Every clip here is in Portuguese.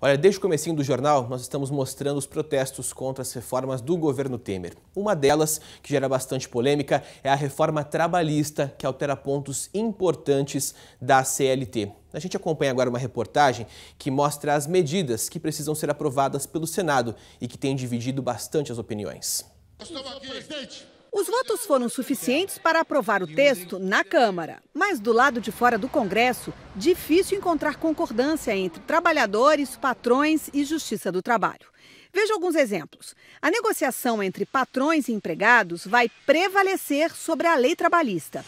Olha, desde o comecinho do jornal, nós estamos mostrando os protestos contra as reformas do governo Temer. Uma delas, que gera bastante polêmica, é a reforma trabalhista, que altera pontos importantes da CLT. A gente acompanha agora uma reportagem que mostra as medidas que precisam ser aprovadas pelo Senado e que tem dividido bastante as opiniões. aqui, presidente. Os votos foram suficientes para aprovar o texto na Câmara, mas do lado de fora do Congresso, difícil encontrar concordância entre trabalhadores, patrões e Justiça do Trabalho. Veja alguns exemplos. A negociação entre patrões e empregados vai prevalecer sobre a lei trabalhista.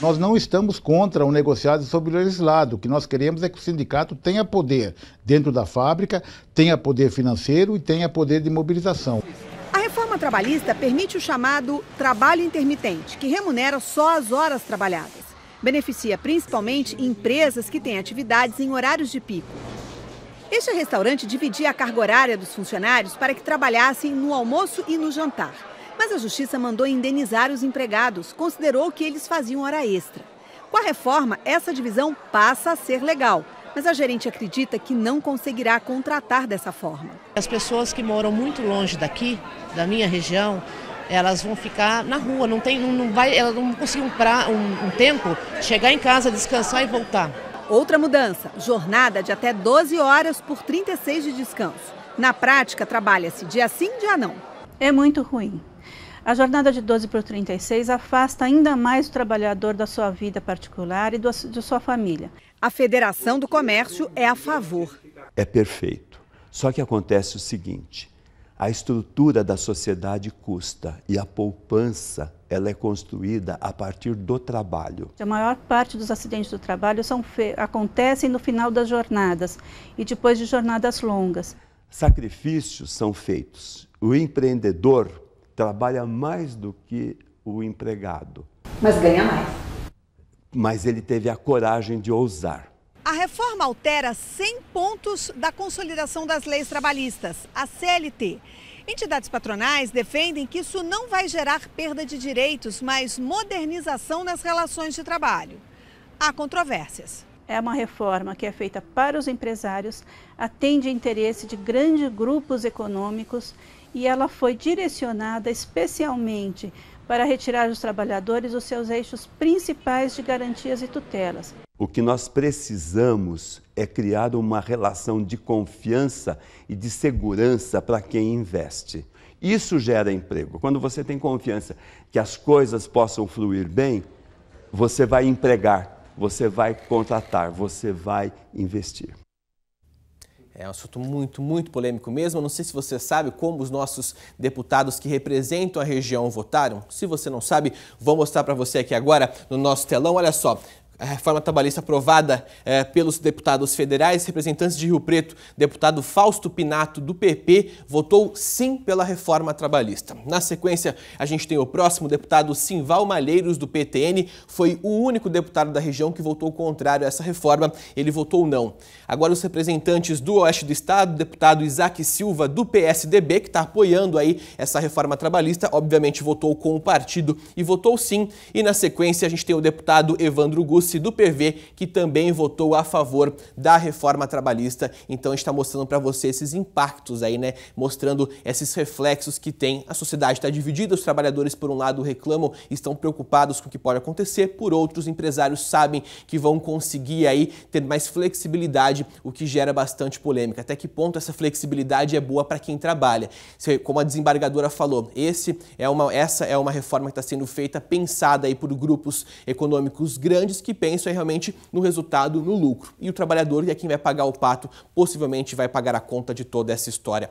Nós não estamos contra o negociado sobre o legislado. O que nós queremos é que o sindicato tenha poder dentro da fábrica, tenha poder financeiro e tenha poder de mobilização reforma trabalhista permite o chamado trabalho intermitente, que remunera só as horas trabalhadas. Beneficia principalmente empresas que têm atividades em horários de pico. Este restaurante dividia a carga horária dos funcionários para que trabalhassem no almoço e no jantar. Mas a justiça mandou indenizar os empregados, considerou que eles faziam hora extra. Com a reforma, essa divisão passa a ser legal mas a gerente acredita que não conseguirá contratar dessa forma. As pessoas que moram muito longe daqui, da minha região, elas vão ficar na rua, não tem, não, não vai, elas não conseguir um, um, um tempo, chegar em casa, descansar e voltar. Outra mudança, jornada de até 12 horas por 36 de descanso. Na prática, trabalha-se dia sim, dia não. É muito ruim. A jornada de 12 por 36 afasta ainda mais o trabalhador da sua vida particular e do, de sua família. A Federação do Comércio é a favor. É perfeito. Só que acontece o seguinte: a estrutura da sociedade custa e a poupança ela é construída a partir do trabalho. A maior parte dos acidentes do trabalho são acontecem no final das jornadas e depois de jornadas longas. Sacrifícios são feitos. O empreendedor trabalha mais do que o empregado. Mas ganha mais mas ele teve a coragem de ousar. A reforma altera 100 pontos da consolidação das leis trabalhistas, a CLT. Entidades patronais defendem que isso não vai gerar perda de direitos, mas modernização nas relações de trabalho. Há controvérsias. É uma reforma que é feita para os empresários, atende interesse de grandes grupos econômicos e ela foi direcionada especialmente para retirar dos trabalhadores os seus eixos principais de garantias e tutelas. O que nós precisamos é criar uma relação de confiança e de segurança para quem investe. Isso gera emprego. Quando você tem confiança que as coisas possam fluir bem, você vai empregar, você vai contratar, você vai investir. É um assunto muito, muito polêmico mesmo. não sei se você sabe como os nossos deputados que representam a região votaram. Se você não sabe, vou mostrar para você aqui agora no nosso telão. Olha só, a reforma trabalhista aprovada é, pelos deputados federais, representantes de Rio Preto, deputado Fausto Pinato, do PP, votou sim pela reforma trabalhista. Na sequência, a gente tem o próximo deputado Simval Malheiros, do PTN, foi o único deputado da região que votou contrário a essa reforma, ele votou não. Agora os representantes do Oeste do Estado, deputado Isaac Silva, do PSDB, que está apoiando aí essa reforma trabalhista, obviamente votou com o partido e votou sim. E na sequência, a gente tem o deputado Evandro Gus, do PV, que também votou a favor da reforma trabalhista. Então está mostrando para você esses impactos aí, né? Mostrando esses reflexos que tem. A sociedade está dividida, os trabalhadores, por um lado, reclamam, estão preocupados com o que pode acontecer, por outro, os empresários sabem que vão conseguir aí ter mais flexibilidade, o que gera bastante polêmica. Até que ponto essa flexibilidade é boa para quem trabalha? Como a desembargadora falou, esse é uma, essa é uma reforma que está sendo feita, pensada aí por grupos econômicos grandes que pensam é realmente no resultado, no lucro. E o trabalhador, que é quem vai pagar o pato, possivelmente vai pagar a conta de toda essa história.